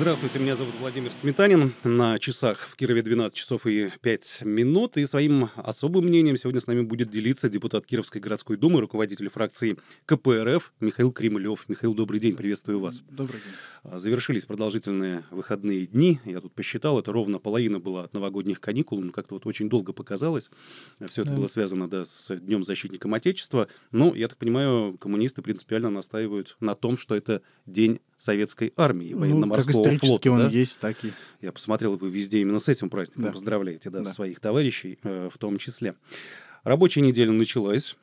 Здравствуйте, меня зовут Владимир Сметанин. На часах в Кирове 12 часов и 5 минут. И своим особым мнением сегодня с нами будет делиться депутат Кировской городской думы, руководитель фракции КПРФ Михаил Кремлев. Михаил, добрый день, приветствую вас. Добрый день. А, завершились продолжительные выходные дни. Я тут посчитал, это ровно половина была от новогодних каникул. Ну, как-то вот очень долго показалось. Все это да. было связано да, с Днем защитником Отечества. Но, ну, я так понимаю, коммунисты принципиально настаивают на том, что это день советской армии, ну, военно-морского как флота. он да? есть, так и... Я посмотрел, вы везде именно с этим праздником да. поздравляете да, да. своих товарищей э, в том числе. Рабочая неделя началась.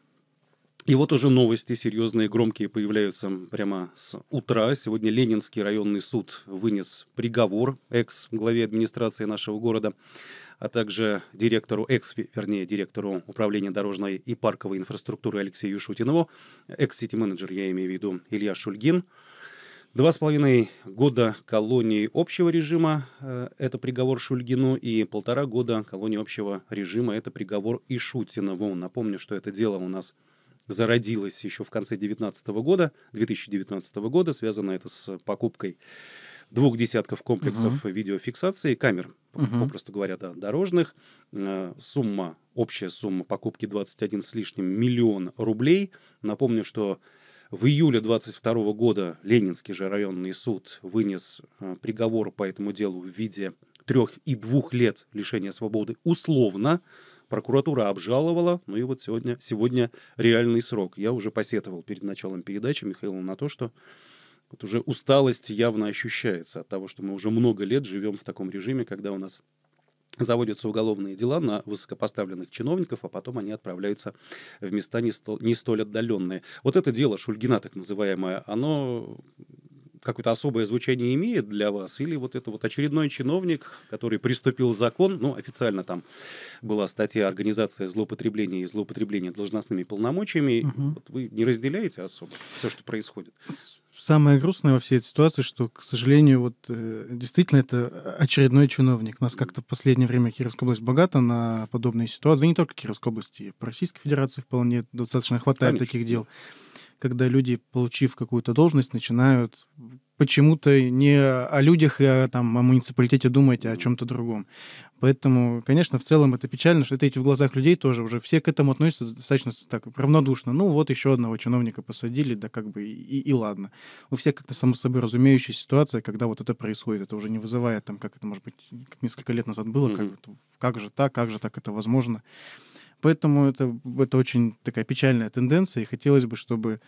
И вот уже новости серьезные, громкие появляются прямо с утра. Сегодня Ленинский районный суд вынес приговор экс-главе администрации нашего города, а также директору, экс, вернее, директору управления дорожной и парковой инфраструктуры Алексею Шутинову, экс-сити-менеджер, я имею в виду, Илья Шульгин – Два с половиной года колонии общего режима э, – это приговор Шульгину, и полтора года колонии общего режима – это приговор Ишутинову. Напомню, что это дело у нас зародилось еще в конце 19 года, 2019 года. Связано это с покупкой двух десятков комплексов угу. видеофиксации камер, угу. попросту говоря, да, дорожных. Э, сумма, общая сумма покупки 21 с лишним миллион рублей. Напомню, что в июле 22 года Ленинский же районный суд вынес э, приговор по этому делу в виде трех и двух лет лишения свободы условно. Прокуратура обжаловала, ну и вот сегодня, сегодня реальный срок. Я уже посетовал перед началом передачи Михаилу на то, что вот уже усталость явно ощущается от того, что мы уже много лет живем в таком режиме, когда у нас заводятся уголовные дела на высокопоставленных чиновников, а потом они отправляются в места не столь, не столь отдаленные. Вот это дело Шульгина, так называемое, оно какое-то особое звучание имеет для вас? Или вот это вот очередной чиновник, который приступил закон, ну, официально там была статья «Организация злоупотребления и злоупотребления должностными полномочиями». Угу. Вот вы не разделяете особо все, что происходит? самое грустное во всей этой ситуации, что, к сожалению, вот э, действительно это очередной чиновник. У нас как-то в последнее время Кировская область богата на подобные ситуации. И не только Кировской области, и по Российской Федерации вполне достаточно хватает Конечно. таких дел когда люди, получив какую-то должность, начинают почему-то не о людях и о, а, там, о муниципалитете думать, а о чем-то другом. Поэтому, конечно, в целом это печально, что это эти в глазах людей тоже уже все к этому относятся достаточно так равнодушно. Ну вот еще одного чиновника посадили, да как бы и, и, ладно. У всех как-то само собой разумеющая ситуация, когда вот это происходит, это уже не вызывает там, как это может быть несколько лет назад было, mm-hmm. как, как же так, как же так это возможно. Поэтому это, это очень такая печальная тенденция, и хотелось бы, чтобы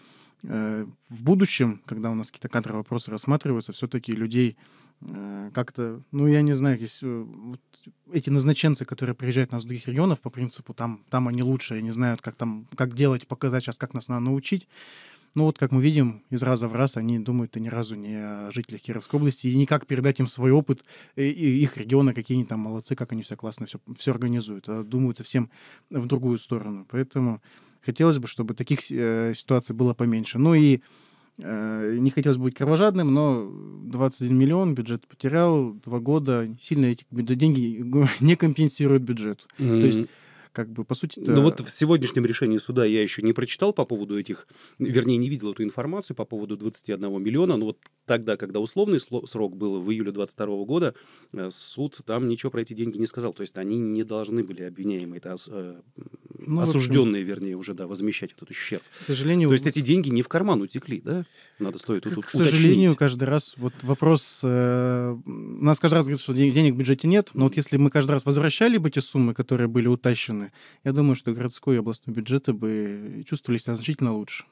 э, в будущем, когда у нас какие-то кадровые вопросы рассматриваются, все-таки людей э, как-то, ну, я не знаю, есть, э, вот эти назначенцы, которые приезжают нас из других регионов, по принципу, там, там они лучше, они знают, как там, как делать, показать сейчас, как нас надо научить, ну вот, как мы видим, из раза в раз они думают и ни разу не о э, жителях Кировской области, и никак передать им свой опыт, и, их региона, какие они там молодцы, как они все классно все, все организуют, а думают совсем в другую сторону. Поэтому хотелось бы, чтобы таких э, ситуаций было поменьше. Ну и э, не хотелось быть кровожадным, но 21 миллион бюджет потерял, два года, сильно эти деньги э, не компенсируют бюджет. Mm-hmm. То есть как бы, по сути Ну вот в сегодняшнем решении суда я еще не прочитал по поводу этих, вернее, не видел эту информацию по поводу 21 миллиона, но вот Тогда, когда условный срок был в июле 22 года, э, суд там ничего про эти деньги не сказал. То есть они не должны были обвиняемые, это э, ну, осужденные, общем, вернее, уже да, возмещать этот ущерб. К сожалению, то есть эти деньги не в карман утекли, да? Надо стоит к, тут К сожалению, каждый раз вот вопрос... Э, нас каждый раз говорит, что денег в бюджете нет, но вот если мы каждый раз возвращали бы те суммы, которые были утащены, я думаю, что городской и областной бюджеты бы чувствовали себя значительно лучше.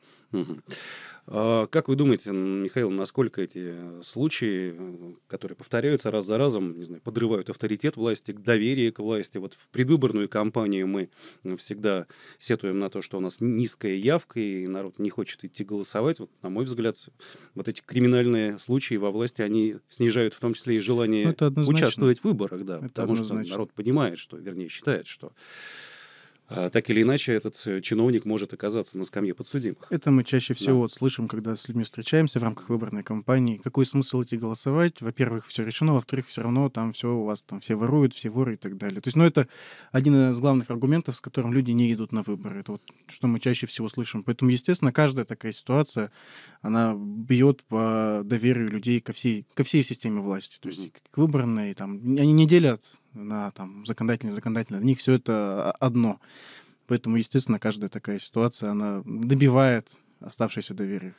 А, как вы думаете, Михаил, насколько эти э, случаи, э, которые повторяются раз за разом, не знаю, подрывают авторитет власти, доверие к власти? Вот в предвыборную кампанию мы всегда сетуем на то, что у нас низкая явка, и народ не хочет идти голосовать. Вот, на мой взгляд, вот эти криминальные случаи во власти, они снижают в том числе и желание ну, участвовать в выборах, да, это потому однозначно. что народ понимает, что, вернее, считает, что а так или иначе этот э, чиновник может оказаться на скамье подсудимых. Это мы чаще всего да. вот слышим, когда с людьми встречаемся в рамках выборной кампании. Какой смысл идти голосовать? Во-первых, все решено, во-вторых, все равно там все у вас там все воруют, все воры и так далее. То есть, ну это один из главных аргументов, с которым люди не идут на выборы. Это вот что мы чаще всего слышим. Поэтому, естественно, каждая такая ситуация, она бьет по доверию людей ко всей ко всей системе власти. То есть mm к выборной там они не делят на там законодательно, законодательно, для них все это а, одно. Поэтому, естественно, каждая такая ситуация, она добивает оставшееся доверие.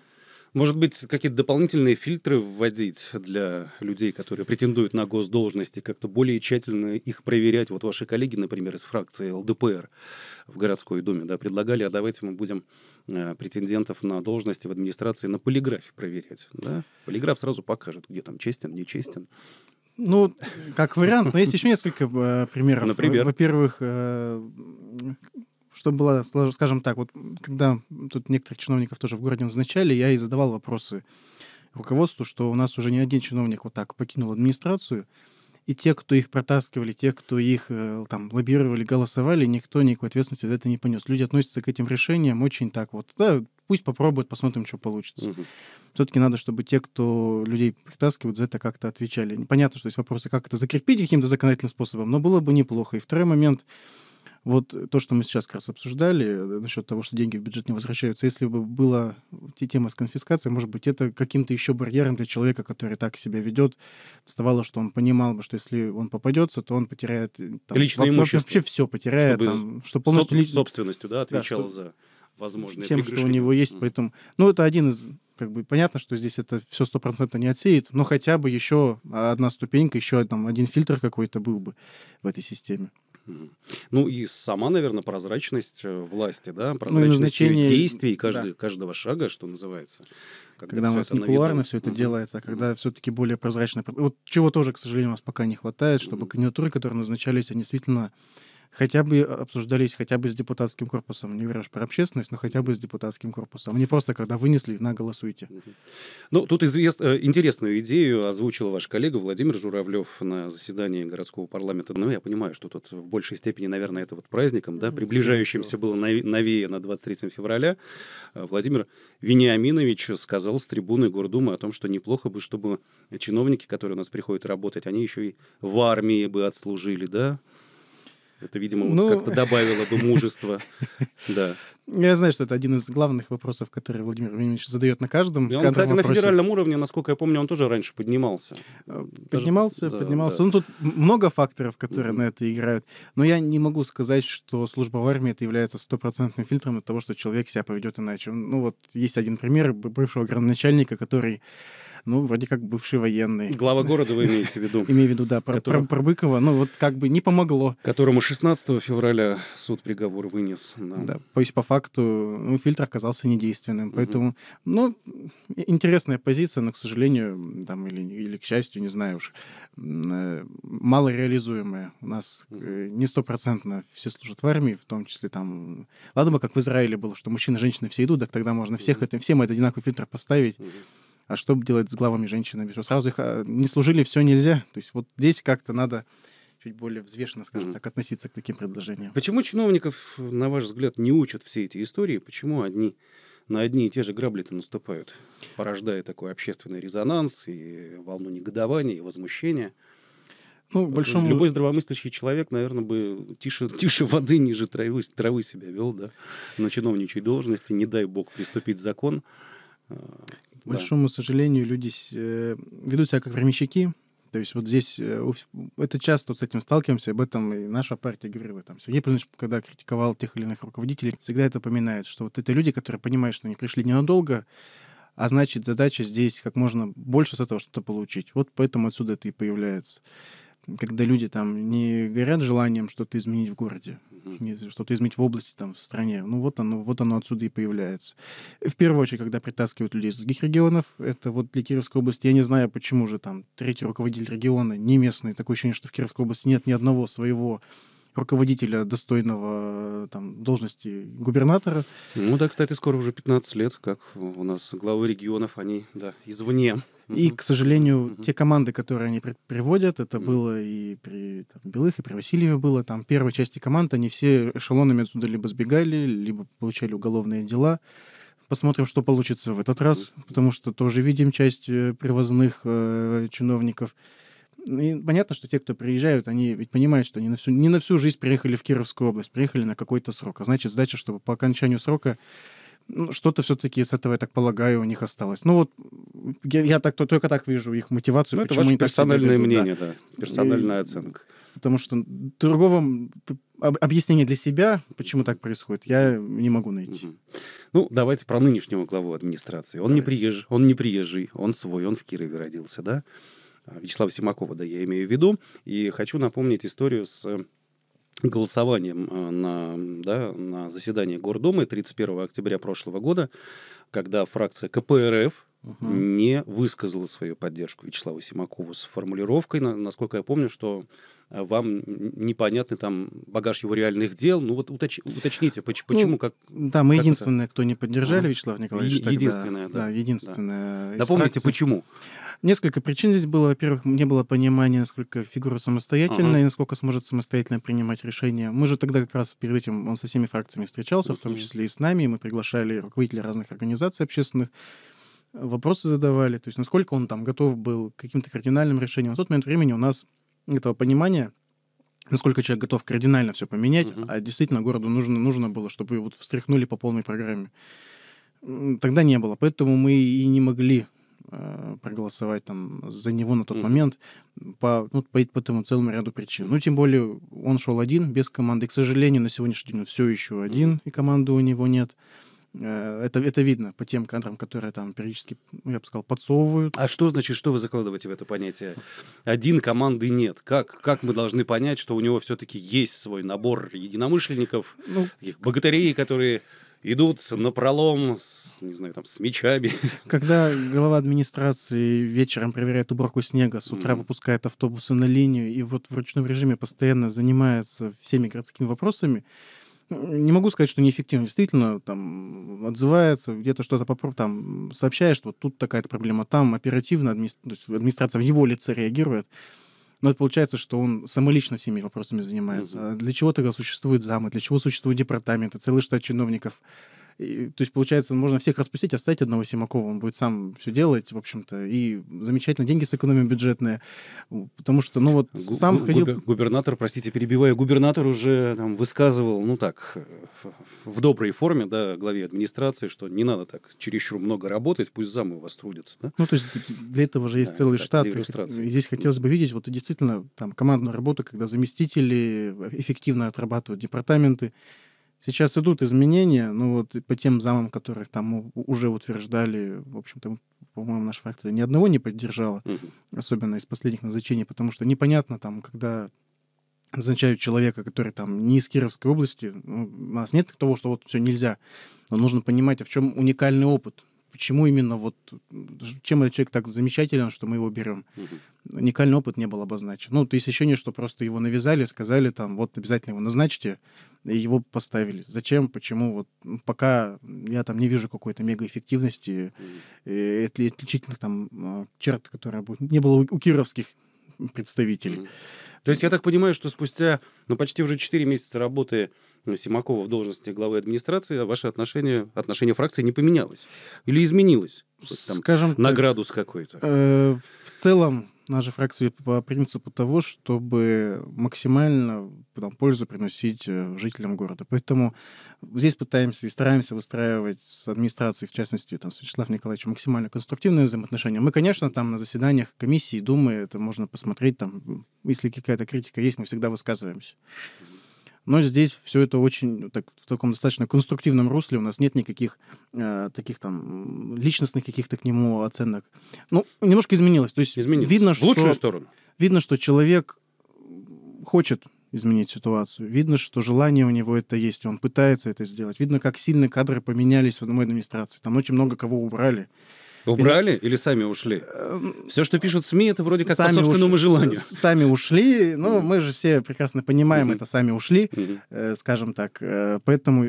Может быть, какие-то дополнительные фильтры вводить для людей, которые претендуют на госдолжности, как-то более тщательно их проверять? Вот ваши коллеги, например, из фракции ЛДПР в городской думе да, предлагали, а давайте мы будем э, претендентов на должности в администрации на полиграфе проверять. Да? Полиграф сразу покажет, где там честен, нечестен. Ну, как вариант, но есть еще несколько э, примеров. Например? Во-первых, э, что было, скажем так, вот когда тут некоторых чиновников тоже в городе назначали, я и задавал вопросы руководству, что у нас уже не один чиновник вот так покинул администрацию, и те, кто их протаскивали, те, кто их э, там лоббировали, голосовали, никто никакой ответственности за это не понес. Люди относятся к этим решениям очень так вот, да, пусть попробуют, посмотрим, что получится. Угу. Все-таки надо, чтобы те, кто людей притаскивают, за это как-то отвечали. Понятно, что есть вопросы, как это закрепить каким-то законодательным способом, но было бы неплохо. И второй момент, вот то, что мы сейчас как раз обсуждали э, насчет того, что деньги в бюджет не возвращаются, если бы была тема с конфискацией, может быть, это каким-то еще барьером для человека, который так себя ведет, вставало, что он понимал бы, что если он попадется, то он потеряет... Э, там, Личное вообще, имущество. Вообще все потеряет, Чтобы там, что полностью... Собственностью, да, отвечал да, что... за возможные Тем, что у него есть, поэтому... Ну, это один из... Как бы понятно, что здесь это все стопроцентно не отсеет, но хотя бы еще одна ступенька, еще там, один фильтр какой-то был бы в этой системе. Ну и сама, наверное, прозрачность э, власти, да, ну, прозрачность ну, действий каждый, да. каждого шага, что называется. Когда, когда у нас не кулуарно все это делается, а когда mm-hmm. все-таки более прозрачно. Вот чего тоже, к сожалению, у нас пока не хватает, чтобы mm-hmm. кандидатуры, которые назначались, они действительно хотя бы обсуждались хотя бы с депутатским корпусом. Не говорю уж про общественность, но хотя бы с депутатским корпусом. А не просто, когда вынесли, на голосуйте. Ну, тут извест... Э, интересную идею озвучил ваш коллега Владимир Журавлев на заседании городского парламента. Ну, я понимаю, что тут в большей степени, наверное, это вот праздником, да, приближающимся было новее на 23 февраля. Э, Владимир Вениаминович сказал с трибуны Гордумы о том, что неплохо бы, чтобы чиновники, которые у нас приходят работать, они еще и в армии бы отслужили, да, это, видимо, ну... вот как-то добавило бы мужество, Да. Я знаю, что это один из главных вопросов, который Владимир Владимирович задает на каждом. И он, кстати, вопросе. на федеральном уровне, насколько я помню, он тоже раньше поднимался. Э, поднимался, Даже... поднимался. Да, ну, тут много факторов, которые mm-hmm. на это играют. Но я не могу сказать, что служба в армии это является стопроцентным фильтром от того, что человек себя поведет иначе. Ну, вот есть один пример бывшего градоначальника, который ну, вроде как бывший военный. Глава города вы имеете в виду? Имею в виду, да, про, про, про Быкова, ну, вот как бы не помогло. Которому 16 февраля суд приговор вынес. Да, да то есть по факту ну, фильтр оказался недейственным, поэтому, угу. ну, интересная позиция, но, к сожалению, там, или, или к счастью, не знаю уж, э, малореализуемая. У нас угу. не стопроцентно все служат в армии, в том числе там, ладно бы, как в Израиле было, что мужчины и женщины все идут, так тогда можно всех, угу. это, всем это одинаковый фильтр поставить, угу а что делать с главами женщинами, что сразу их а, не служили, все нельзя. То есть вот здесь как-то надо чуть более взвешенно, скажем так, относиться к таким предложениям. Почему чиновников, на ваш взгляд, не учат все эти истории? Почему одни на одни и те же грабли-то наступают, порождая такой общественный резонанс и волну негодования и возмущения? Ну, большому... Любой здравомыслящий человек, наверное, бы тише, тише воды, ниже травы, травы себя вел, да, на чиновничьей должности, не дай бог приступить закон. А, да. большому сожалению, люди э, ведут себя как временщики. То есть вот здесь э, это часто вот с этим сталкиваемся, об этом и наша партия говорила. Там Сергей Павлович, когда критиковал тех или иных руководителей, всегда это поминает, что вот это люди, которые понимают, что они пришли ненадолго, а значит задача здесь как можно больше с этого что-то получить. Вот поэтому отсюда это и появляется когда люди там не горят желанием что-то изменить в городе, что-то изменить в области, там, в стране. Ну, вот оно, вот оно отсюда и появляется. В первую очередь, когда притаскивают людей из других регионов, это вот для Кировской области, я не знаю, почему же там третий руководитель региона не местный, такое ощущение, что в Кировской области нет ни одного своего руководителя достойного э, там, должности губернатора. Ну да, кстати, скоро уже 15 лет, как у нас главы регионов, они да, извне. И, к сожалению, mm-hmm. те команды, которые они приводят, это mm-hmm. было и при там, Белых, и при Васильеве было, там первой части команд, они все эшелонами отсюда либо сбегали, либо получали уголовные дела. Посмотрим, что получится в этот раз, mm-hmm. потому что тоже видим часть э, привозных э, чиновников. Ну, и понятно, что те, кто приезжают, они ведь понимают, что они на всю, не на всю жизнь приехали в Кировскую область, приехали на какой-то срок. А значит, задача, чтобы по окончанию срока ну, что-то все-таки с этого, я так полагаю, у них осталось. Ну вот, я, я так, только так вижу их мотивацию. Ну, это ваше персональное ведут, мнение, да. да. Персональная и, оценка. Потому что другого объяснения для себя, почему так происходит, я не могу найти. Угу. Ну, давайте про нынешнего главу администрации. Он Давай. не приезжий, он не приезжий, он свой, он в Кирове родился, да? Вячеслава Симакова, да, я имею в виду. И хочу напомнить историю с э, голосованием э, на, да, на заседании Гордумы 31 октября прошлого года, когда фракция КПРФ не высказала свою поддержку Вячеславу Симакову с формулировкой, насколько я помню, что Э, вам непонятный там багаж его реальных дел. Ну вот уточ, уточните, ну, почему, ну, как... Да, мы как единственные, это? кто не поддержали Вячеслав Николаевич. Е- единственное, да. Да, единственное. Да. Напомните, фракции. почему? Несколько причин здесь было. Во-первых, не было понимания, насколько фигура самостоятельная uh-huh. и насколько сможет самостоятельно принимать решения. Мы же тогда как раз перед этим он со всеми фракциями встречался, uh-huh. в том числе и с нами, и мы приглашали руководителей разных организаций общественных, э, вопросы задавали, то есть насколько он там готов был к каким-то кардинальным решениям. В тот момент времени у нас этого понимания, насколько человек готов кардинально все поменять, угу. а действительно городу нужно, нужно было, чтобы его вот встряхнули по полной программе. Тогда не было, поэтому мы и не могли э, проголосовать там за него на тот mm-hmm. момент по, ну, по, по этому целому ряду причин. Ну, тем более он шел один, без команды. И, к сожалению, на сегодняшний день он все еще один, mm-hmm. и команды у него нет. Э, Э, это, это видно по тем кадрам, которые там периодически, ну, я бы сказал, подсовывают. А что значит, что вы закладываете в это понятие? Один команды нет. Как, как мы должны понять, что у него все-таки есть свой набор единомышленников, ну, таких богатырей, которые идут на пролом с, не знаю, там, с мечами. Когда глава администрации вечером проверяет уборку снега, с утра mm. выпускает автобусы на линию и вот в ручном режиме постоянно занимается всеми городскими вопросами, не могу сказать, что неэффективно. Действительно, там отзывается, где-то что-то попробует, там сообщает, что вот тут такая-то проблема, там оперативно адми... администрация в его лице реагирует. Но это получается, что он самолично всеми вопросами занимается. Mm-hmm. А для чего тогда существует замы, для чего существует департаменты, целый штат чиновников? И, то есть, получается, можно всех распустить, оставить одного Симакова, он будет сам все делать, в общем-то, и замечательно, деньги сэкономим бюджетные, потому что, ну вот, сам Гу- ходил... Губернатор, простите, перебиваю, губернатор уже там высказывал, ну так, э, в доброй форме, да, главе администрации, что не надо так чересчур много работать, пусть замы у вас трудятся, да? Ну, то есть, для этого же есть да, целый так, штат, и здесь хотелось бы видеть, вот, действительно, там, командную работу, когда заместители э, эффективно отрабатывают департаменты, Сейчас идут изменения, но ну, вот по тем замам, которых там уже утверждали, в общем-то, по-моему, наша фракция ни одного не поддержала, mm-hmm. особенно из последних назначений, потому что непонятно там, когда назначают человека, который там не из Кировской области, ну, у нас нет того, что вот все нельзя, но нужно понимать, а в чем уникальный опыт почему именно вот, чем этот человек так замечателен, что мы его берем. Угу. Уникальный опыт не был обозначен. Ну, то есть ощущение, что просто его навязали, сказали там, вот обязательно его назначьте, и его поставили. Зачем, почему, вот пока я там не вижу какой-то мегаэффективности, mm отличительных там а, черт, которые не было у, кировских представителей. mm То есть я так понимаю, что спустя, ну, почти уже 4 месяца работы Симакова в должности главы администрации, А ваше отношение, отношение фракции не поменялось или изменилось? Там, Скажем на так, градус какой-то. Э, в целом наша фракция по принципу того, чтобы максимально там, пользу приносить э, жителям города. Поэтому здесь пытаемся и стараемся выстраивать с администрацией, в частности, там, с Вячеславом Николаевичем, максимально конструктивные взаимоотношения. Мы, конечно, там на заседаниях комиссии, думы, это можно посмотреть, там, если какая-то критика есть, мы всегда высказываемся. Но здесь все это очень так, в таком достаточно конструктивном русле. У нас нет никаких э, таких там личностных каких-то к нему оценок. Ну, немножко изменилось. То есть изменилось. видно, что... В лучшую сторону. Видно, что человек хочет изменить ситуацию. Видно, что желание у него это есть, он пытается это сделать. Видно, как сильно кадры поменялись в одной администрации. Там очень много кого убрали. Убрали или, или сами ушли? Эм, все, что пишут СМИ, это вроде как сами по собственному уш... желанию. Сами ушли, ну mm-hmm. мы же все прекрасно понимаем, mm-hmm. это сами ушли, mm-hmm. э, скажем так. Э, поэтому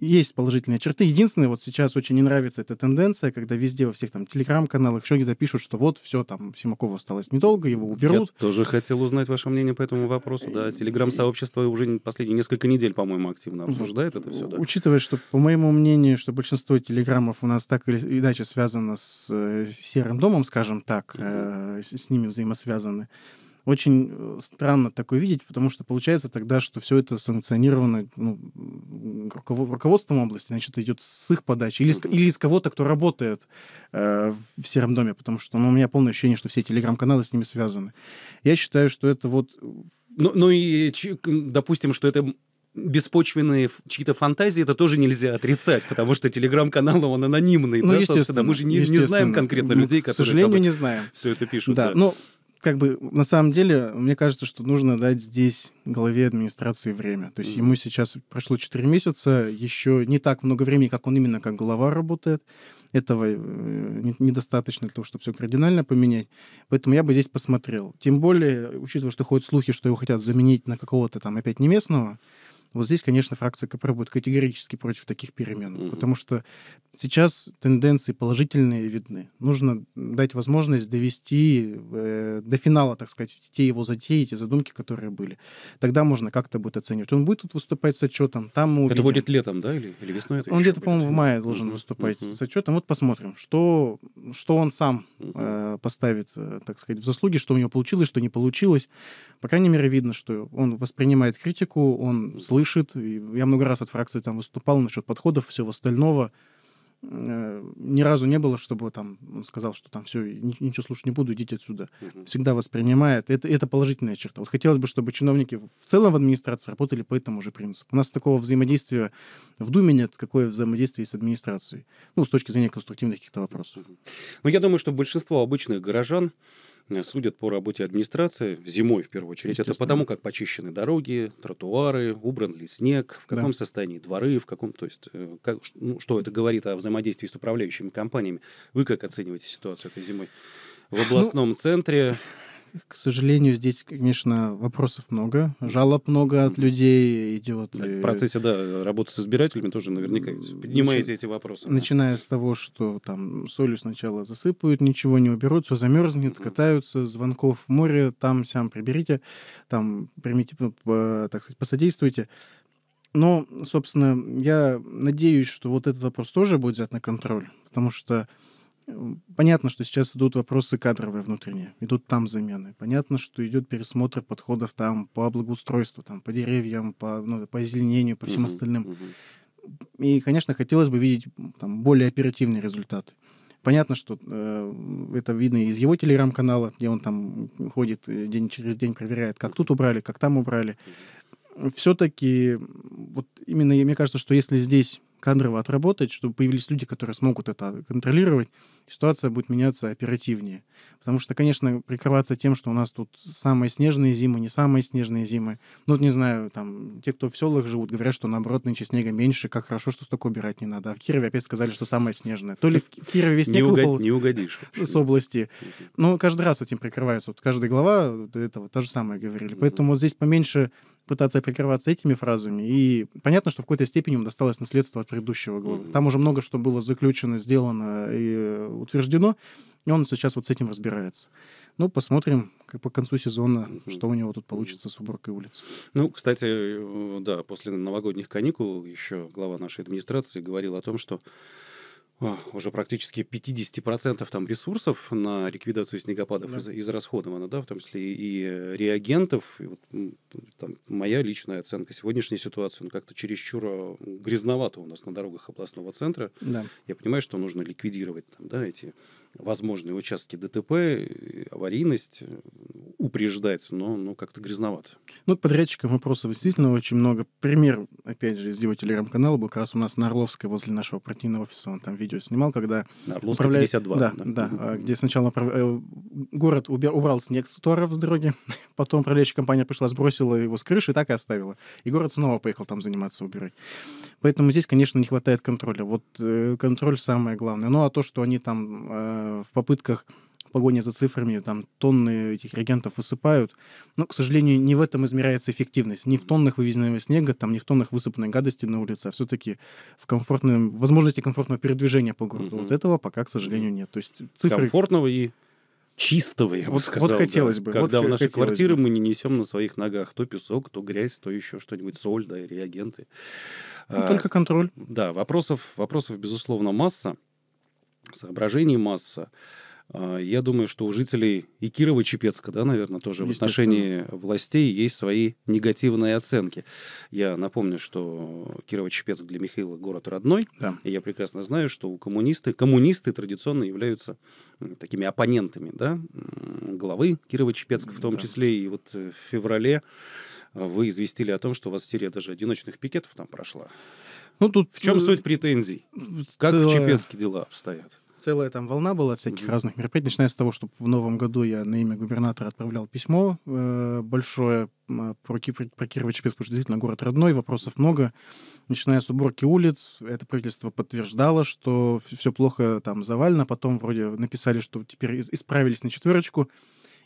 есть положительные черты. Единственное, вот сейчас очень не нравится эта тенденция, когда везде во всех там телеграм-каналах еще где-то пишут, что вот все, там, Симакову осталось недолго, его уберут. Я тоже хотел узнать ваше мнение по этому вопросу. Да, э, телеграм-сообщество уже последние несколько недель, по-моему, активно обсуждает это все. Да? Учитывая, что, по моему мнению, что большинство телеграммов у нас так или иначе связано с э, Серым домом, скажем так, mm-hmm. с ними взаимосвязаны. Очень э, странно такое видеть, потому что получается тогда, что все это санкционировано ну, руководством области, значит, идет с их подачи или, mm-hmm. или из кого-то, кто работает э, в Сером доме, потому что ну, у меня полное ощущение, что все телеграм-каналы с ними связаны. Я считаю, что это вот ну, ну и, допустим, что это беспочвенные чьи-то фантазии, это тоже нельзя отрицать, потому что телеграм-канал, он анонимный. Ну, да, естественно. Мы же не, не знаем конкретно ну, людей, которые... К сожалению, не знаем. Все это пишут. Да, да. но ну, как бы на самом деле, мне кажется, что нужно дать здесь главе администрации время. То есть mm-hmm. ему сейчас прошло 4 месяца, еще не так много времени, как он именно как глава работает. Этого э, недостаточно для того, чтобы все кардинально поменять. Поэтому я бы здесь посмотрел. Тем более, учитывая, что ходят слухи, что его хотят заменить на какого-то там опять не местного, вот здесь, конечно, фракция КПР будет категорически против таких перемен, mm-hmm. потому что Сейчас тенденции положительные видны. Нужно дать возможность довести э, до финала, так сказать, те его затеи, те задумки, которые были. Тогда можно как-то будет оценивать. Он будет тут выступать с отчетом, там мы Это будет летом, да, или, или весной? Это он где-то, по-моему, в мае должен uh-huh. выступать uh-huh. с отчетом. Вот посмотрим, что, что он сам э, поставит, э, так сказать, в заслуги, что у него получилось, что не получилось. По крайней мере, видно, что он воспринимает критику, он слышит. я много раз от фракции там выступал насчет подходов, всего остального ни разу не было, чтобы там он сказал, что там все, ничего слушать не буду, идите отсюда. Угу. Всегда воспринимает. Это, это положительная черта. Вот хотелось бы, чтобы чиновники в целом в администрации работали по этому же принципу. У нас такого взаимодействия в Думе нет, какое взаимодействие с администрацией. Ну, с точки зрения конструктивных каких-то вопросов. Ну, я думаю, что большинство обычных горожан Э, судят по работе администрации зимой, в первую очередь. Это потому, как почищены дороги, тротуары, убран ли снег, в каком да. состоянии дворы, в каком... То есть, э, как, ну, что это говорит о взаимодействии с управляющими компаниями. Вы как оцениваете ситуацию этой зимой? В ну, областном ну, центре к сожалению, здесь, конечно, вопросов много, жалоб много от людей идет. Да, в процессе, да, работы с избирателями тоже наверняка поднимаете эти вопросы. Начиная да. с того, что там солью сначала засыпают, ничего не уберут, все замерзнет, катаются, звонков в море, там сям приберите, там примите, так сказать, посодействуйте. Но, собственно, я надеюсь, что вот этот вопрос тоже будет взят на контроль, потому что Понятно, что сейчас идут вопросы кадровые внутренние, идут там замены. Понятно, что идет пересмотр подходов там по благоустройству, там по деревьям, по, ну, по озеленению, по всем uh-huh, остальным. И, конечно, хотелось бы видеть там более оперативные результаты. Понятно, что э, это видно из его телеграм-канала, где он там ходит э, день через день, проверяет, как тут убрали, как там убрали. Все-таки, вот именно мне кажется, что если здесь кадрово отработать, чтобы появились люди, которые смогут это контролировать, ситуация будет меняться оперативнее. Потому что, конечно, прикрываться тем, что у нас тут самые снежные зимы, не самые снежные зимы. Ну, не знаю, там, те, кто в селах живут, говорят, что, наоборот, нынче снега меньше, как хорошо, что столько убирать не надо. А в Кирове опять сказали, что самое снежное. То ли в, Кирове весь снег не угод... выпал не угодишь, с области. Ну, каждый раз этим прикрываются. Вот каждая глава до э, этого то же самое говорили. Поэтому вот здесь поменьше пытаться прикрываться этими фразами. И понятно, что в какой-то степени ему досталось наследство от предыдущего главы. Там уже много что было заключено, сделано и э, утверждено. И он сейчас вот с этим разбирается. Ну, посмотрим, как по концу сезона, mm-hmm. что у него тут получится с уборкой улиц. Ну, кстати, э, да, после новогодних каникул еще глава нашей администрации говорил о том, что а, уже практически 50% там ресурсов на ликвидацию снегопадов да. израсходовано, да, в том числе и, реагентов. И вот, там, моя личная оценка сегодняшней ситуации, ну, как-то чересчур а, грязновато у нас на дорогах областного центра. Да. Я понимаю, что нужно ликвидировать там, да, эти возможные участки ДТП, аварийность э, упреждается, но ну, как-то грязновато. Ну, подрядчикам вопросов действительно очень много. Пример, опять же, из его телеграм-канала был как раз у нас на Орловской возле нашего партийного офиса. Он там видео снимал, когда... На Орловской управляет... 52. Да, да, да а, где сначала э, город убрал снег с тротуаров с дороги, потом управляющая компания пришла, сбросила его с крыши и так и оставила. И город снова поехал там заниматься убирать. Поэтому здесь, конечно, не хватает контроля. Вот э, контроль самое главное. Ну, а то, что они там Э, в попытках погони за цифрами, там тонны этих реагентов высыпают. Но, к сожалению, не в этом измеряется эффективность. Не в тоннах вывезенного снега, там, не в тоннах высыпанной гадости на улице, а все-таки в комфортном, возможности комфортного передвижения по городу. Mm-hmm. Вот этого пока, к сожалению, нет. То есть цифры... Комфортного и чистого, я бы вот, сказал. Вот хотелось да. бы. Когда вот в наши квартиры бы. мы не несем на своих ногах то песок, то грязь, то еще что-нибудь, соль, да, реагенты. Ну, а, только контроль. Да, вопросов, вопросов, безусловно, масса. Соображений масса. А, я думаю, что у жителей и Кирова-Чепецка, да, наверное, тоже в отношении властей есть свои негативные оценки. Я напомню, что Кирово-Чепецк для Михаила город родной. Да. И я прекрасно знаю, что у коммунисты, коммунисты традиционно являются такими оппонентами да, главы Кирова-Чепецка, в том да. числе и вот э, в феврале вы известили о том, что у вас серия даже одиночных пикетов там прошла. Ну, тут... В чем суть претензий? Как целая... в Чепецке дела обстоят? Целая там волна была всяких mm-hmm. разных мероприятий, начиная с того, что в новом году я на имя губернатора отправлял письмо э, большое э, про, про Кирово-Чепецк, потому что действительно город родной, вопросов много. Начиная с уборки улиц, это правительство подтверждало, что все плохо там завалено, потом вроде написали, что теперь исправились на четверочку,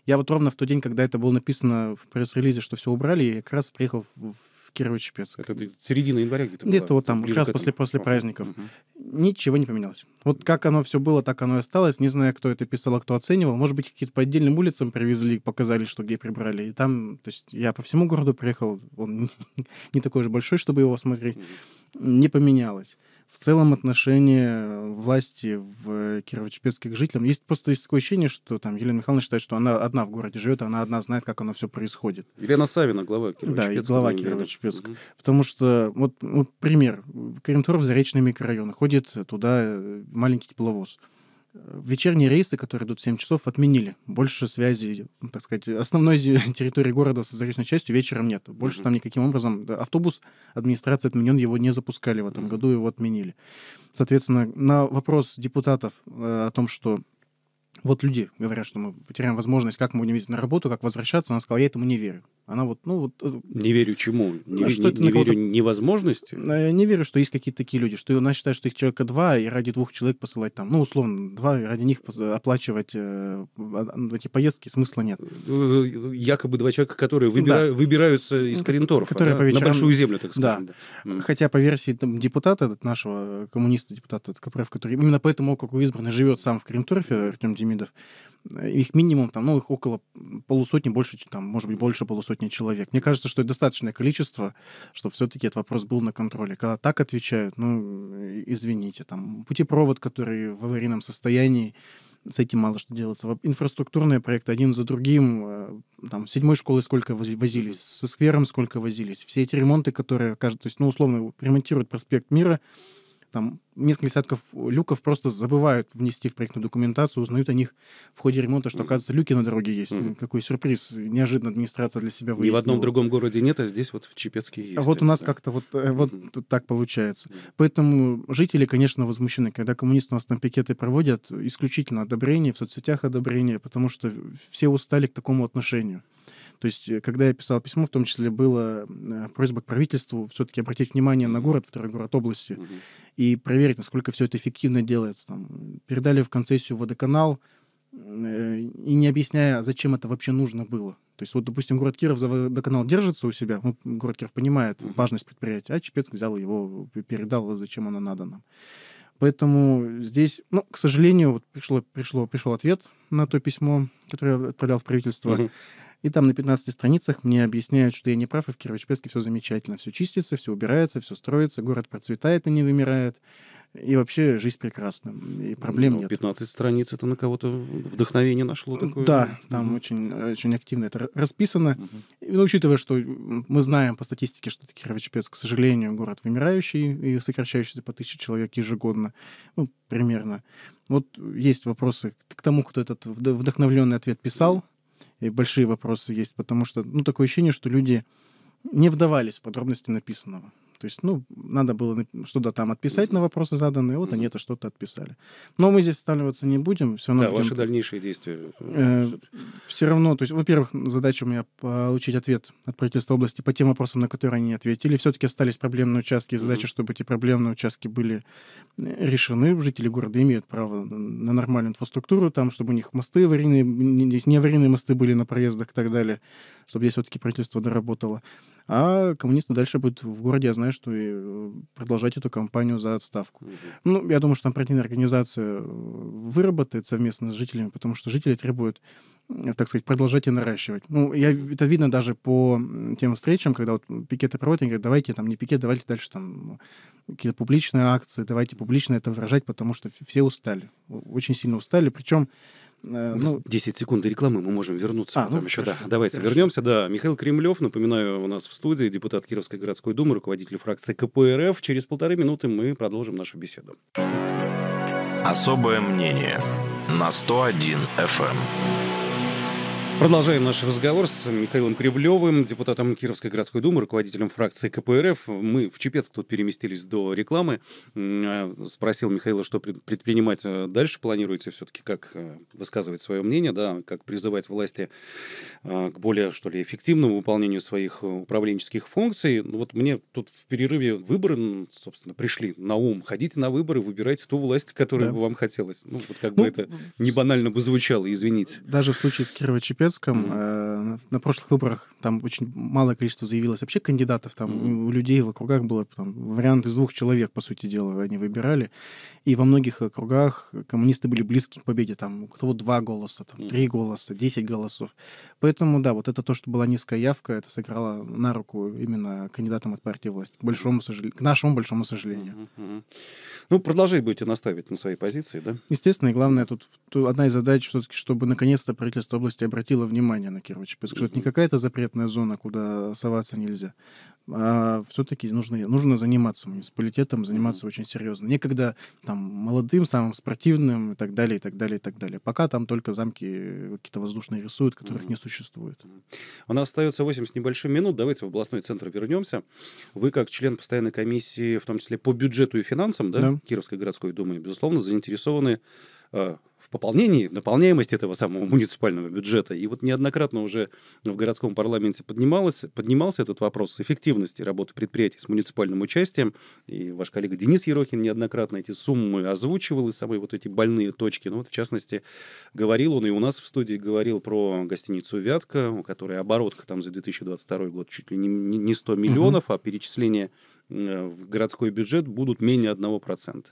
я вот ровно в тот день, когда это было написано в пресс-релизе, что все убрали, я как раз приехал в Кирово-Чепецк. Это середина января где-то? Где-то вот там, как раз после, после праздников. Угу. Ничего не поменялось. Вот как оно все было, так оно и осталось. Не знаю, кто это писал, а кто оценивал. Может быть, какие-то по отдельным улицам привезли, показали, что где прибрали. И там, то есть я по всему городу приехал, он не такой же большой, чтобы его смотреть. Угу. Не поменялось в целом отношение э, власти в э, Кирово-Чепецке к жителям. Есть просто есть такое ощущение, что там Елена Михайловна считает, что она одна в городе живет, она одна знает, как оно все происходит. Елена Савина, глава Кирово-Чепецка. Да, глава Кирово-Чепецка. Угу. Потому что, вот, вот ну, пример, Коренторов в Заречный микрорайон, ходит туда э, маленький тепловоз вечерние рейсы, которые идут в 7 часов, отменили. Больше связи, так сказать, основной территории города с заречной частью вечером нет. Больше mm-hmm. там никаким образом... Да, автобус администрации отменен, его не запускали в этом mm-hmm. году, его отменили. Соответственно, на вопрос депутатов э, о том, что вот люди говорят, что мы потеряем возможность, как мы будем ездить на работу, как возвращаться. Она сказала, я этому не верю. Она вот, ну вот... Э, не верю чему? Не, а что не, это не верю невозможности? Э, не верю, что есть какие-то такие люди, что она считает, что их человека два, и ради двух человек посылать там, ну, условно, два, и ради них оплачивать э, а, а, эти поездки смысла нет. Э, якобы два человека, которые выбира... да. выбираются из коренторов, которые да? по вечерам... на большую землю, так сказать. Да. да. Хотя по версии там, депутата нашего коммуниста, депутата КПРФ, который именно по этому округу избранный живет сам в Коренторфе, Артем мультимидов. Их минимум, там, ну, их около полусотни, больше, там, может быть, больше полусотни человек. Мне кажется, что это достаточное количество, чтобы все-таки этот вопрос был на контроле. Когда так отвечают, ну, извините, там, путепровод, который в аварийном состоянии, с этим мало что делается. Инфраструктурные проекты один за другим, э, там, седьмой школы сколько возились, со сквером сколько возились. Все эти ремонты, которые, кажется, то есть, ну, условно, ремонтируют проспект Мира, там несколько десятков люков просто забывают внести в проектную документацию, узнают о них в ходе ремонта, что, оказывается, люки на дороге есть. Mm-hmm. Какой сюрприз. Неожиданно администрация для себя выяснила. И в одном другом городе нет, а здесь вот в Чепецке есть. А вот это, у нас да. как-то вот, э, вот mm-hmm. так получается. Mm-hmm. Поэтому жители, конечно, возмущены. Когда коммунисты у нас там пикеты проводят, исключительно одобрение, в соцсетях одобрение, потому что все устали к такому отношению. То есть, э, когда я писал письмо, в том числе была э, просьба к правительству все-таки обратить внимание на город, второй город области, угу. и проверить, насколько все это эффективно делается. Там, передали в концессию водоканал, э, и не объясняя, а зачем это вообще нужно было. То есть, вот, допустим, город Киров за водоканал держится у себя, ну, город Киров понимает uh-huh. важность предприятия, а Чепецк взял его, передал, зачем оно надо нам. Поэтому здесь, ну, к сожалению, вот пришло, пришло, пришел ответ на то письмо, которое я отправлял в правительство. Uh-huh. И там на 15 страницах мне объясняют, что я не прав, и в кирово все замечательно. Все чистится, все убирается, все строится, город процветает и а не вымирает. И вообще жизнь прекрасна, и проблем ну, нет. 15 страниц, это на кого-то вдохновение нашло такое? Да, там угу. очень, очень активно это расписано. Угу. Ну, Но учитывая, что мы знаем по статистике, что кирово к сожалению, город вымирающий и сокращающийся по тысяче человек ежегодно, ну, примерно. Вот есть вопросы к тому, кто этот вдохновленный ответ писал и большие вопросы есть, потому что, ну, такое ощущение, что люди не вдавались в подробности написанного. То есть, ну, надо было что-то там отписать на вопросы заданные, вот они это что-то отписали. Но мы здесь останавливаться не будем. Все равно да, будем... ваши дальнейшие действия. Э, э все равно, то есть, во-первых, задача у меня получить ответ от правительства области по тем вопросам, на которые они не ответили. Все-таки остались проблемные участки, задача, чтобы эти проблемные участки были э, решены. Жители города имеют право на нормальную инфраструктуру, там, чтобы у них мосты аварийные, здесь не аварийные мосты были на проездах и так далее, чтобы здесь все-таки правительство доработало. А коммунисты дальше будут в городе, я знаю, что и э, продолжать эту кампанию за отставку. Ну, я думаю, что там партийная организация э, выработает совместно с жителями, потому что жители требуют э, так сказать, продолжать и наращивать. Ну, я, это видно даже по тем встречам, когда вот пикеты проводят, они говорят, давайте там не пикет, давайте дальше там какие-то публичные акции, давайте публично это выражать, потому что все устали, очень сильно устали. Причем Э, ну... 10 ну, секунд рекламы, мы можем вернуться. А, ну, еще, хорошо, да. Давайте хорошо. вернемся. Да, Михаил Кремлев, напоминаю, у нас в студии депутат Кировской городской думы, руководитель фракции КПРФ. Через полторы минуты мы продолжим нашу беседу. Особое мнение на 101 FM. Продолжаем наш разговор с Михаилом Кривлевым, депутатом Кировской городской думы, руководителем фракции КПРФ. Мы в Чепецк тут переместились до рекламы. А, спросил Михаила, что предпринимать а, дальше планируете все-таки, как э, высказывать свое мнение, да, как призывать власти а, к более, что ли, эффективному выполнению своих э, управленческих функций. Ну вот мне тут в перерыве выборы, собственно, пришли на ум. Ходите на выборы, выбирайте ту власть, которая да. бы вам хотелось. Ну, вот как ну, бы это не банально бы звучало, извините. Даже в случае с кирово чепецка Советском. Mm-hmm. Э, на прошлых выборах там очень малое количество заявилось вообще кандидатов. Там mm-hmm. у людей в округах было там, вариант из двух человек, по сути дела, они выбирали. И во многих округах коммунисты были близки к победе. Там у кого два голоса, там, mm-hmm. три голоса, десять голосов. Поэтому, да, вот это то, что была низкая явка, это сыграло на руку именно кандидатам от партии власти. К, большому сожалению, к нашему большому сожалению. Mm-hmm. Ну, продолжать будете наставить на своей позиции, да? Естественно, и главное, тут, одна из задач все-таки, чтобы наконец-то правительство области обратило обратила внимание на кирово потому что это не какая-то запретная зона, куда соваться нельзя, а все-таки нужно, нужно заниматься муниципалитетом, заниматься очень серьезно. Некогда там молодым, самым спортивным и так далее, и так далее, и так далее. Пока там только замки какие-то воздушные рисуют, которых не существует. У нас остается 8 с небольшим минут. Давайте в областной центр вернемся. Вы, как член постоянной комиссии, в том числе по бюджету и финансам, да, да. Кировской городской думы, безусловно, заинтересованы а, пополнении, в наполняемости этого самого муниципального бюджета. И вот неоднократно уже в городском парламенте поднималось, поднимался этот вопрос эффективности работы предприятий с муниципальным участием. И ваш коллега Денис Ерохин неоднократно эти суммы озвучивал, и самые вот эти больные точки. Ну, вот, в частности, говорил он и у нас в студии говорил про гостиницу «Вятка», у которой оборотка там за 2022 год чуть ли не, не 100 миллионов, угу. а перечисление Э, в городской бюджет будут менее 1%.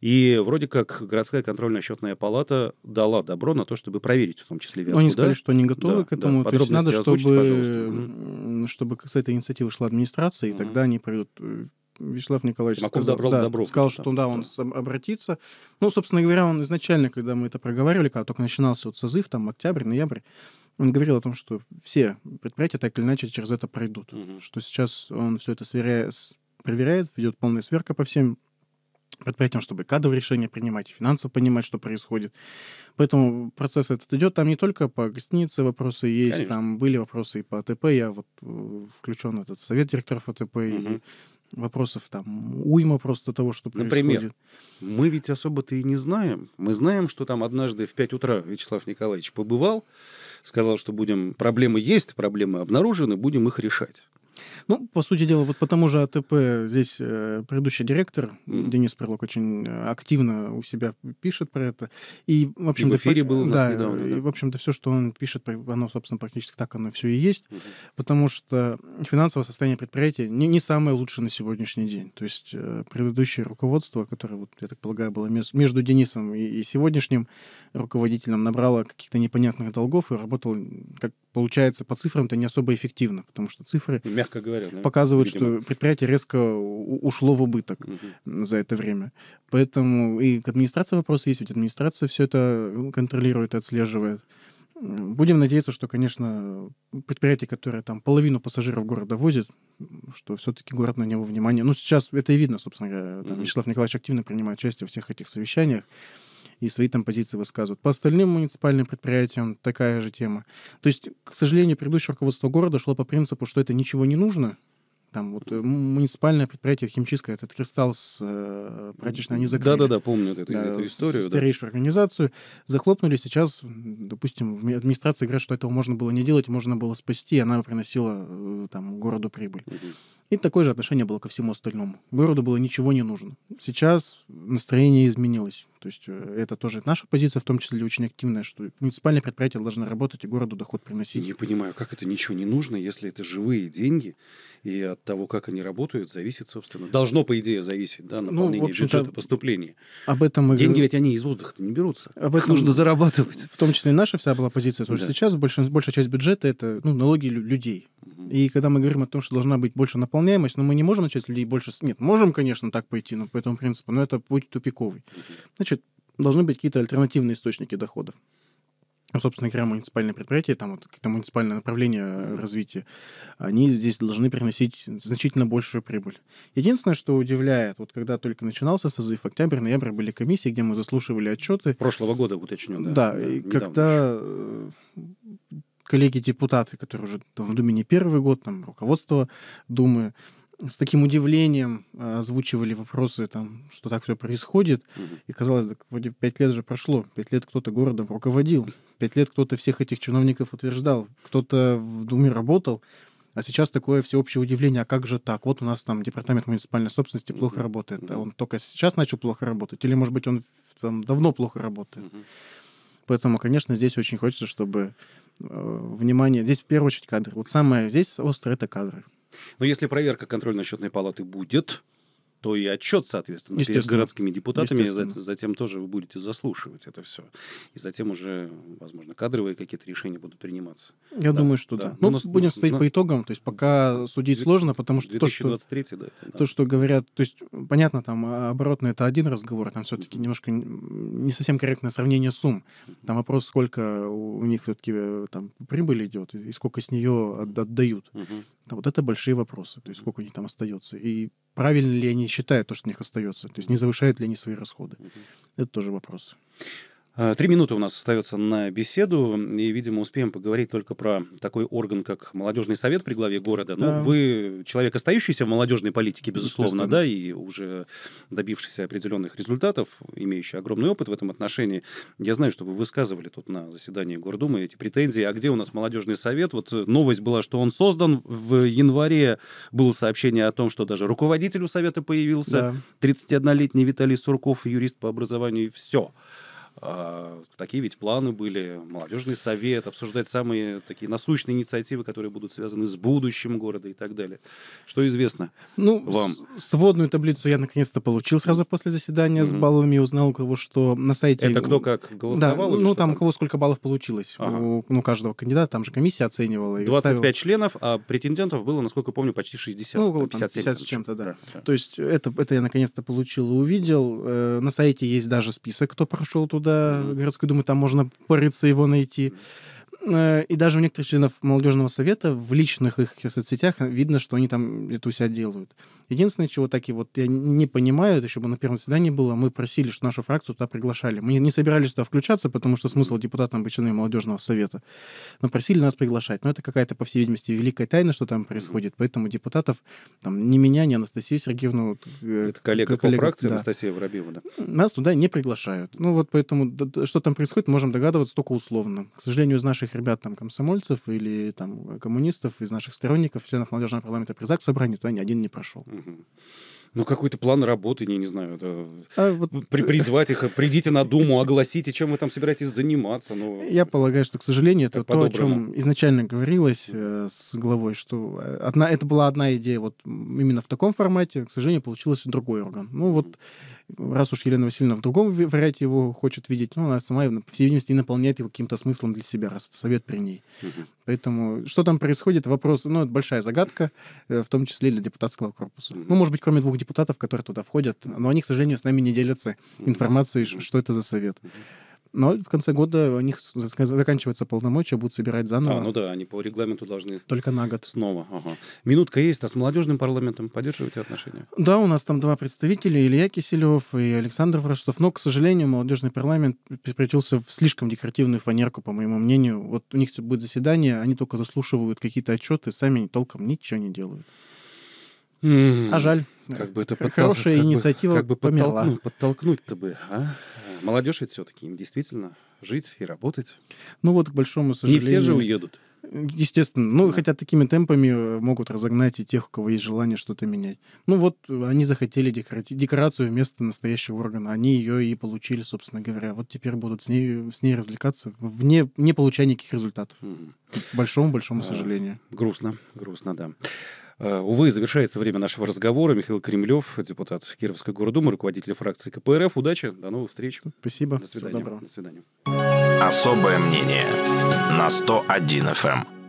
И вроде как городская контрольно-счетная палата дала добро на то, чтобы проверить в том числе верху. Они да? сказали, что не готовы да, к этому. Да, то есть надо, чтобы, пожалуйста. чтобы с этой инициативы шла администрация, и тогда они придут э, Вячеслав Николаевич Маков сказал, добрал да, добро, сказал что да, он да. обратится. Ну, собственно говоря, он изначально, когда мы это проговаривали, когда только начинался вот созыв, там, октябрь, ноябрь, он говорил о том, что все предприятия так или иначе через это пройдут. Угу. Что сейчас он все это сверяет, проверяет, ведет полная сверка по всем предприятиям, чтобы кадровые решения принимать, финансово понимать, что происходит. Поэтому процесс этот идет. Там не только по гостинице вопросы есть, Конечно. там были вопросы и по АТП. Я вот э, включен этот в совет директоров АТП. Угу. И вопросов там уйма просто того, что происходит. Например, мы ведь особо-то и не знаем. Мы знаем, что там однажды в 5 утра Вячеслав Николаевич побывал, сказал, что будем проблемы есть, проблемы обнаружены, будем их решать. Ну, по сути дела, вот по тому же АТП здесь э, предыдущий директор mm-hmm. Денис Прилог очень э, активно у себя пишет про это. И, в общем, и в эфире по... был у нас да, недавно. Да. И, в общем-то, все, что он пишет, оно, собственно, практически так оно все и есть, mm-hmm. потому что финансовое состояние предприятия не, не самое лучшее на сегодняшний день. То есть э, предыдущее руководство, которое, вот, я так полагаю, было между Денисом и, и сегодняшним руководителем, набрало каких-то непонятных долгов и работало, как получается, по цифрам-то не особо эффективно, потому что цифры... Мягко Мягко говоря. Показывают, Видимо. что предприятие резко ушло в убыток угу. за это время. Поэтому и к администрации вопрос есть, ведь администрация все это э, контролирует, отслеживает. Будем надеяться, что, конечно, предприятие, которое там половину пассажиров города возит, что все-таки город на него внимание. Ну, сейчас это и видно, собственно говоря. Там, mm Вячеслав Николаевич активно принимает участие в всех этих совещаниях и свои там позиции высказывают. По остальным муниципальным предприятиям такая же тема. То есть, к сожалению, предыдущее руководство города шло по принципу, что это ничего не нужно, там вот э, муниципальное предприятие химчистское, этот кристалл с э, практически не закрыли. Да-да-да, помню эту, да, эту историю. Старейшую да. организацию захлопнули. Сейчас, допустим, в администрации говорят, что этого можно было не делать, можно было спасти, она приносила э, там городу прибыль. Угу. И такое же отношение было ко всему остальному. Городу было ничего не нужно. Сейчас настроение изменилось. То есть э, это тоже наша позиция, в том числе очень активная, что муниципальное предприятие должно работать и городу доход приносить. Не понимаю, как это ничего не нужно, если это живые деньги, и от того, как они работают, зависит, собственно, должно, по идее, зависеть, да, ну, наполнение ну, бюджета, поступления. Об этом... Деньги ведь они из воздуха не берутся. Об этом... нужно зарабатывать. В том числе и наша вся была позиция, потому да. сейчас большая, большая часть бюджета — это ну, налоги людей. И когда мы говорим о том, что должна быть больше наполняемость, но ну, мы не можем начать людей больше... Нет, можем, конечно, так пойти, но по этому принципу, но это путь тупиковый. Значит, должны быть какие-то альтернативные источники доходов. Ну, собственно говоря, муниципальные предприятия, там вот какие-то муниципальные направления э, развития, они здесь должны приносить значительно большую прибыль. Единственное, что удивляет, вот когда только начинался созыв, октябрь, ноябрь были комиссии, где мы заслушивали отчеты. Прошлого года, уточню, да. Да, да и когда э, коллеги-депутаты, которые уже в Думе не первый год, там руководство Думы, с таким удивлением а, озвучивали вопросы, там, что так все происходит. И казалось, так вроде пять лет же прошло, пять лет кто-то городом руководил, пять лет кто-то всех этих чиновников утверждал, кто-то в Думе работал. А сейчас такое всеобщее удивление, а как же так? Вот у нас там департамент муниципальной собственности плохо mm-hmm. работает, а он только сейчас начал плохо работать, или, может быть, он там давно плохо работает. Mm-hmm. Поэтому, конечно, здесь очень хочется, чтобы э, внимание... Здесь в первую очередь кадры. Вот самое здесь остро — это кадры. Но если проверка контрольно-счетной палаты будет, то и отчет, соответственно, перед городскими депутатами затем тоже вы будете заслушивать это все. И затем уже, возможно, кадровые какие-то решения будут приниматься. Я да, думаю, что да. да. Ну, ну нас, будем ну, стоять на... по итогам. То есть пока судить сложно, потому что... 2023, то, что, да, это, да. То, что говорят... То есть, понятно, там а, оборотно это один разговор, там все-таки mm-hmm. немножко не совсем корректное сравнение сумм. Там вопрос, сколько у них все-таки э, там прибыль идет и сколько с нее отдают. Mm-hmm. Вот это большие вопросы. То есть сколько у них там остается. И правильно ли они считает то, что у них остается. То есть не завышает ли они свои расходы. Это тоже вопрос. Э, три минуты у нас остается на беседу, и, видимо, успеем поговорить только про такой орган, как молодежный совет при главе города. Ну, да. Ну, вы человек, остающийся в молодежной политике, безусловно, да, и уже добившийся определенных результатов, имеющий огромный опыт в этом отношении. Я знаю, что вы высказывали тут на заседании Гордумы эти претензии. А где у нас молодежный совет? Вот э, новость была, что он создан в январе. Было сообщение о том, что даже руководитель у совета появился. Да. 31-летний Виталий Сурков, юрист по образованию, и все. А, такие ведь планы были, молодежный совет, обсуждать самые такие насущные инициативы, которые будут связаны с будущим города и так далее. Что известно ну, вам? Сводную таблицу я наконец-то получил сразу после заседания mm-hmm. с баллами узнал у кого, что на сайте... Это кто как голосовал? Да, ну там, у кого сколько баллов получилось. Ага. У ну, каждого кандидата, там же комиссия оценивала. И 25 ставила... членов, а претендентов было, насколько помню, почти 60. Ну, около 57, 50 с чем-то, да. Да, да. То есть это, это я наконец-то получил и увидел. Э, на сайте есть даже список, кто прошел туда городской думы, там можно порыться его найти. Э, и даже у некоторых членов молодежного совета в личных их соцсетях видно, что они там это у себя делают. Единственное, чего такие вот я не понимаю, это еще бы на первом заседании было, мы просили, что нашу фракцию туда приглашали. Мы не собирались туда включаться, потому что смысл депутатам обычно и молодежного совета. Но просили нас приглашать. Но это какая-то, по всей видимости, великая тайна, что там происходит. Поэтому депутатов, там, ни меня, ни Анастасию Сергеевну... Э, это коллега, коллега по фракции да. Анастасия Воробьева, да? Нас туда не приглашают. Ну вот поэтому что там происходит, можем догадываться только условно. К сожалению, из наших ребят, там, комсомольцев или там коммунистов, из наших сторонников, членов молодежного парламента при ЗАГС собрании, туда ни один не прошел. Угу. Ну, какой-то план работы, не, не знаю. Это... А вот... При, призвать их, придите на Думу, огласите, чем вы там собираетесь заниматься. Ну... Я полагаю, что, к сожалению, это то, о чем изначально говорилось э, с главой, что э, одна, это была одна идея вот именно в таком формате, к сожалению, получилось другой орган. Ну, вот раз уж Елена Васильевна в другом варианте его хочет видеть, ну, она сама, по всей видимости, и наполняет его каким-то смыслом для себя, раз это совет при ней. Угу. Поэтому что там происходит, вопрос, ну, это большая загадка, э, в том числе для депутатского корпуса. Угу. Ну, может быть, кроме двух депутатов, которые туда входят, но они, к сожалению, с нами не делятся ну информацией, что это за совет. Но в конце года у них заканчивается полномочия, будут собирать заново. А, ну да, они по регламенту должны... Только на год. Снова, ага. Минутка есть, а с молодежным парламентом поддерживаете отношения? Да, у нас там два представителя, Илья Киселев и Александр Ворожцов. Но, к сожалению, молодежный парламент превратился в слишком декоративную фанерку, по моему мнению. Вот у них будет заседание, они только заслушивают какие-то отчеты, сами толком ничего не делают. А жаль. Как бы это подтол... Хорошая как инициатива как бы, как подтолкнуть, подтолкнуть-то бы, а? Молодежь ведь все-таки, им действительно жить и работать. Ну вот, к большому сожалению... Не все же уедут. Естественно. Ну, да. хотя такими темпами э, могут разогнать и тех, у кого есть желание что-то менять. Ну вот, э, они захотели декорати... декорацию вместо настоящего органа. Они ее и получили, собственно говоря. Вот теперь будут с ней, с ней развлекаться, вне, не получая никаких результатов. Mm. К большому-большому а, сожалению. Грустно, грустно, да. Э, увы, завершается время нашего разговора. Михаил Кремлев, депутат Кировской городумы, руководитель фракции КПРФ. Удачи, до новых встреч. Спасибо. До свидания. До свидания. Особое мнение на 101 FM.